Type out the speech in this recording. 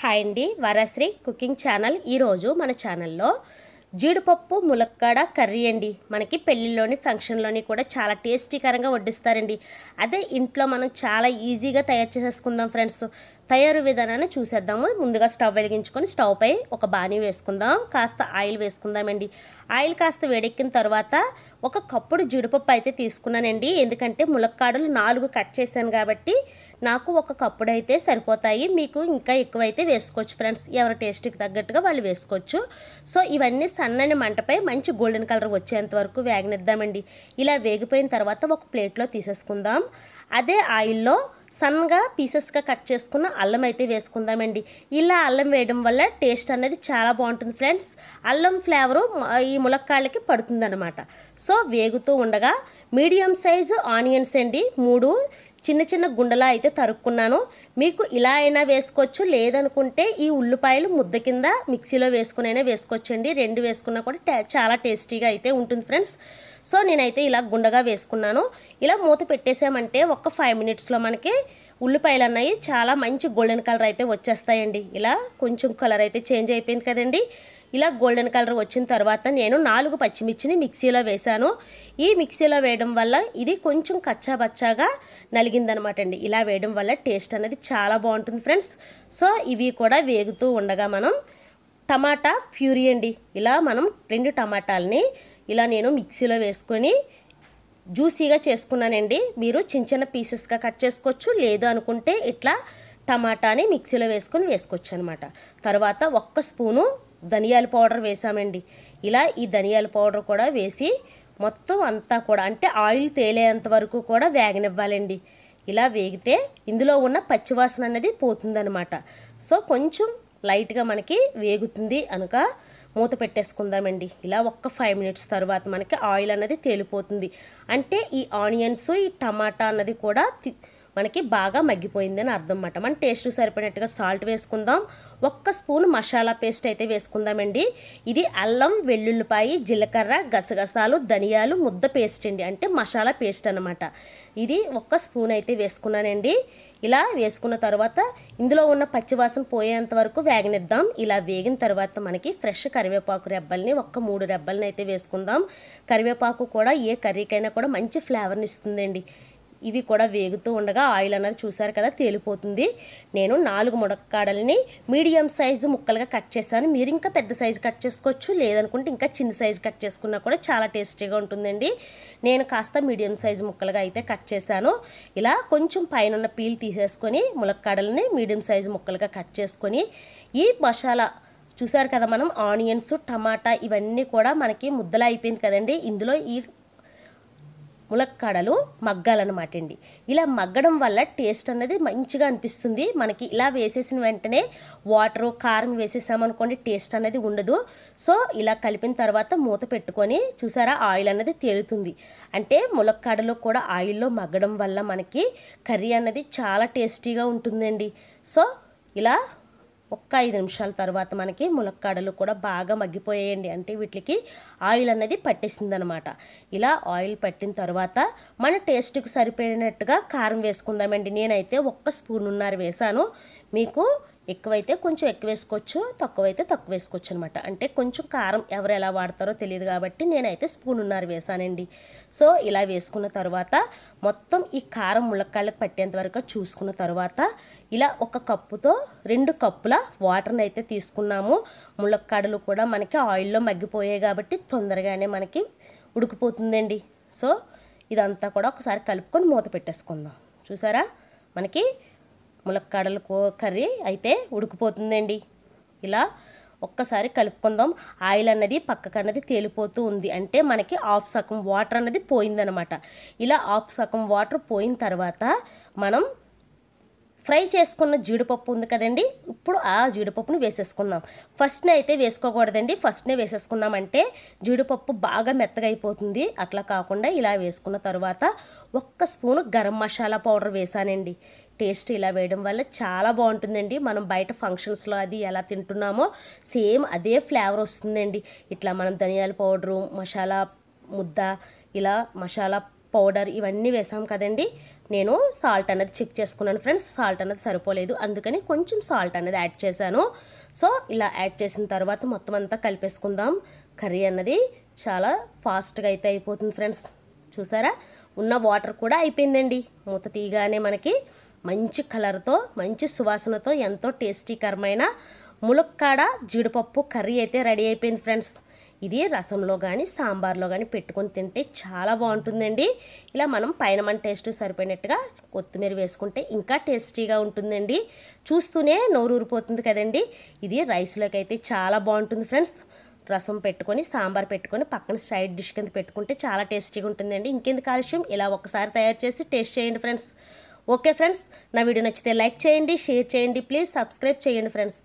hi అండి వరశ్రీ cooking channel ఈరోజు మన ఛానల్లో జీడిపప్పు ములక్కాడ కర్రీ అండి మనకి పెళ్ళిలోని ఫంక్షన్లోని కూడా చాలా టేస్టీకరంగా వడ్డిస్తారండి అదే ఇంట్లో మనం చాలా ఈజీగా తయారు చేసేసుకుందాం ఫ్రెండ్స్ తయారు విధానాన్ని చూసేద్దాము ముందుగా స్టవ్ వెలిగించుకొని స్టవ్ పై ఒక బాణీ వేసుకుందాం కాస్త ఆయిల్ వేసుకుందామండి ఆయిల్ కాస్త వేడెక్కిన తర్వాత ఒక కప్పుడు జీడిపప్పు అయితే తీసుకున్నానండి ఎందుకంటే ములక్కాడలు నాలుగు కట్ చేశాను కాబట్టి నాకు ఒక కప్పుడు అయితే సరిపోతాయి మీకు ఇంకా ఎక్కువైతే వేసుకోవచ్చు ఫ్రెండ్స్ ఎవరి టేస్ట్కి తగ్గట్టుగా వాళ్ళు వేసుకోవచ్చు సో ఇవన్నీ సన్నని మంటపై మంచి గోల్డెన్ కలర్ వచ్చేంత వరకు వేగనిద్దామండి ఇలా వేగిపోయిన తర్వాత ఒక ప్లేట్లో తీసేసుకుందాం అదే ఆయిల్లో సన్గా పీసెస్గా కట్ చేసుకున్న అల్లం అయితే వేసుకుందామండి ఇలా అల్లం వేయడం వల్ల టేస్ట్ అనేది చాలా బాగుంటుంది ఫ్రెండ్స్ అల్లం ఫ్లేవరు ఈ ములక్కాళ్ళకి పడుతుందనమాట సో వేగుతూ ఉండగా మీడియం సైజు ఆనియన్స్ అండి మూడు చిన్న చిన్న గుండెలా అయితే తరుక్కున్నాను మీకు ఇలా అయినా వేసుకోవచ్చు లేదనుకుంటే ఈ ఉల్లిపాయలు ముద్ద కింద మిక్సీలో వేసుకునైనా వేసుకోవచ్చండి రెండు వేసుకున్నా కూడా చాలా టేస్టీగా అయితే ఉంటుంది ఫ్రెండ్స్ సో నేనైతే ఇలా గుండగా వేసుకున్నాను ఇలా మూత పెట్టేసామంటే ఒక ఫైవ్ మినిట్స్లో మనకి ఉల్లిపాయలు అన్నాయి చాలా మంచి గోల్డెన్ కలర్ అయితే వచ్చేస్తాయండి ఇలా కొంచెం కలర్ అయితే చేంజ్ అయిపోయింది కదండి ఇలా గోల్డెన్ కలర్ వచ్చిన తర్వాత నేను నాలుగు పచ్చిమిర్చిని మిక్సీలో వేశాను ఈ మిక్సీలో వేయడం వల్ల ఇది కొంచెం కచ్చాబచ్చాగా నలిగిందనమాట అండి ఇలా వేయడం వల్ల టేస్ట్ అనేది చాలా బాగుంటుంది ఫ్రెండ్స్ సో ఇవి కూడా వేగుతూ ఉండగా మనం టమాటా ప్యూరీ అండి ఇలా మనం రెండు టమాటాలని ఇలా నేను మిక్సీలో వేసుకొని జ్యూసీగా చేసుకున్నానండి మీరు చిన్న చిన్న పీసెస్గా కట్ చేసుకోవచ్చు లేదు అనుకుంటే ఇట్లా టమాటాని మిక్సీలో వేసుకొని వేసుకోవచ్చు అనమాట తర్వాత ఒక్క స్పూను ధనియాల పౌడర్ వేసామండి ఇలా ఈ ధనియాల పౌడర్ కూడా వేసి మొత్తం అంతా కూడా అంటే ఆయిల్ తేలేంత వరకు కూడా వేగనివ్వాలండి ఇలా వేగితే ఇందులో ఉన్న పచ్చివాసన అనేది పోతుందనమాట సో కొంచెం లైట్గా మనకి వేగుతుంది అనుక మూత పెట్టేసుకుందామండి ఇలా ఒక్క ఫైవ్ మినిట్స్ తర్వాత మనకి ఆయిల్ అనేది తేలిపోతుంది అంటే ఈ ఆనియన్స్ ఈ టమాటా అన్నది కూడా మనకి బాగా మగ్గిపోయిందని అర్థం అన్నమాట మన టేస్ట్ సరిపడినట్టుగా సాల్ట్ వేసుకుందాం ఒక్క స్పూన్ మసాలా పేస్ట్ అయితే వేసుకుందామండి ఇది అల్లం వెల్లుల్లిపాయి జీలకర్ర గసగసాలు ధనియాలు ముద్ద పేస్ట్ అండి అంటే మసాలా పేస్ట్ అనమాట ఇది ఒక్క స్పూన్ అయితే వేసుకున్నానండి ఇలా వేసుకున్న తర్వాత ఇందులో ఉన్న పచ్చివాసన పోయేంత వరకు వేగనిద్దాం ఇలా వేగిన తర్వాత మనకి ఫ్రెష్ కరివేపాకు రెబ్బల్ని ఒక్క మూడు రెబ్బల్ని అయితే వేసుకుందాం కరివేపాకు కూడా ఏ కర్రీకైనా కూడా మంచి ఫ్లేవర్ని ఇస్తుందండి ఇవి కూడా వేగుతూ ఉండగా ఆయిల్ అనేది చూసారు కదా తేలిపోతుంది నేను నాలుగు ముడకాడల్ని మీడియం సైజు ముక్కలుగా కట్ చేశాను మీరు ఇంకా పెద్ద సైజు కట్ చేసుకోవచ్చు లేదనుకుంటే ఇంకా చిన్న సైజు కట్ చేసుకున్నా కూడా చాలా టేస్టీగా ఉంటుందండి నేను కాస్త మీడియం సైజు ముక్కలుగా అయితే కట్ చేశాను ఇలా కొంచెం పైన పీల్ తీసేసుకొని ములక్కాడల్ని మీడియం సైజు ముక్కలుగా కట్ చేసుకొని ఈ మసాలా చూసారు కదా మనం ఆనియన్స్ టమాటా ఇవన్నీ కూడా మనకి ముద్దలా అయిపోయింది కదండి ఇందులో ఈ ములక్కాడలు మగ్గాలన్నమాట అండి ఇలా మగ్గడం వల్ల టేస్ట్ అనేది మంచిగా అనిపిస్తుంది మనకి ఇలా వేసేసిన వెంటనే వాటర్ కారం వేసేసామనుకోండి టేస్ట్ అనేది ఉండదు సో ఇలా కలిపిన తర్వాత మూత పెట్టుకొని చూసారా ఆయిల్ అనేది తేలుతుంది అంటే ములక్కాడలు కూడా ఆయిల్లో మగ్గడం వల్ల మనకి కర్రీ అనేది చాలా టేస్టీగా ఉంటుందండి సో ఇలా ఒక్క ఐదు నిమిషాల తర్వాత మనకి ములక్కాడలు కూడా బాగా మగ్గిపోయాయండి అంటే వీటికి ఆయిల్ అనేది పట్టేసిందనమాట ఇలా ఆయిల్ పట్టిన తర్వాత మన టేస్ట్కి సరిపోయినట్టుగా కారం వేసుకుందామండి నేనైతే ఒక్క స్పూన్ ఉన్నారు వేసాను మీకు ఎక్కువైతే కొంచెం ఎక్కువ వేసుకోవచ్చు తక్కువైతే తక్కువ వేసుకోవచ్చు అనమాట అంటే కొంచెం కారం ఎవరు ఎలా వాడతారో తెలియదు కాబట్టి నేనైతే ఉన్నారు వేసానండి సో ఇలా వేసుకున్న తర్వాత మొత్తం ఈ కారం ములక్కాళ్ళకి పట్టేంత వరకు చూసుకున్న తర్వాత ఇలా ఒక కప్పుతో రెండు కప్పుల వాటర్ని అయితే తీసుకున్నాము ములక్కాడలు కూడా మనకి ఆయిల్లో మగ్గిపోయాయి కాబట్టి తొందరగానే మనకి ఉడికిపోతుందండి సో ఇదంతా కూడా ఒకసారి కలుపుకొని మూత పెట్టేసుకుందాం చూసారా మనకి ములక్కాడల కో కర్రీ అయితే ఉడికిపోతుందండి ఇలా ఒక్కసారి కలుపుకుందాం ఆయిల్ అన్నది అన్నది తేలిపోతూ ఉంది అంటే మనకి ఆఫ్ సగం వాటర్ అన్నది పోయిందనమాట ఇలా ఆఫ్ సగం వాటర్ పోయిన తర్వాత మనం ఫ్రై చేసుకున్న జీడిపప్పు ఉంది కదండి ఇప్పుడు ఆ జీడిపప్పును వేసేసుకుందాం ఫస్ట్నే అయితే వేసుకోకూడదండి ఫస్ట్నే వేసేసుకున్నామంటే జీడిపప్పు బాగా మెత్తగా అయిపోతుంది అట్లా కాకుండా ఇలా వేసుకున్న తర్వాత ఒక్క స్పూను గరం మసాలా పౌడర్ వేసానండి టేస్ట్ ఇలా వేయడం వల్ల చాలా బాగుంటుందండి మనం బయట ఫంక్షన్స్లో అది ఎలా తింటున్నామో సేమ్ అదే ఫ్లేవర్ వస్తుందండి ఇట్లా మనం ధనియాల పౌడరు మసాలా ముద్ద ఇలా మసాలా పౌడర్ ఇవన్నీ వేసాం కదండి నేను సాల్ట్ అనేది చెక్ చేసుకున్నాను ఫ్రెండ్స్ సాల్ట్ అనేది సరిపోలేదు అందుకని కొంచెం సాల్ట్ అనేది యాడ్ చేశాను సో ఇలా యాడ్ చేసిన తర్వాత మొత్తం అంతా కలిపేసుకుందాం కర్రీ అన్నది చాలా ఫాస్ట్గా అయితే అయిపోతుంది ఫ్రెండ్స్ చూసారా ఉన్న వాటర్ కూడా అయిపోయిందండి మూత తీయగానే మనకి మంచి కలర్తో మంచి సువాసనతో ఎంతో టేస్టీకరమైన ములక్కాడ జీడిపప్పు కర్రీ అయితే రెడీ అయిపోయింది ఫ్రెండ్స్ ఇది రసంలో కానీ సాంబార్లో కానీ పెట్టుకొని తింటే చాలా బాగుంటుందండి ఇలా మనం పైన మన టేస్ట్ సరిపోయినట్టుగా కొత్తిమీర వేసుకుంటే ఇంకా టేస్టీగా ఉంటుందండి చూస్తూనే నోరూరిపోతుంది కదండి ఇది రైస్లోకి అయితే చాలా బాగుంటుంది ఫ్రెండ్స్ రసం పెట్టుకొని సాంబార్ పెట్టుకొని పక్కన సైడ్ డిష్ కింద పెట్టుకుంటే చాలా టేస్టీగా ఉంటుందండి ఇంకెందుకు కాలుష్యం ఇలా ఒకసారి తయారు చేసి టేస్ట్ చేయండి ఫ్రెండ్స్ ఓకే ఫ్రెండ్స్ నా వీడియో నచ్చితే లైక్ చేయండి షేర్ చేయండి ప్లీజ్ సబ్స్క్రైబ్ చేయండి ఫ్రెండ్స్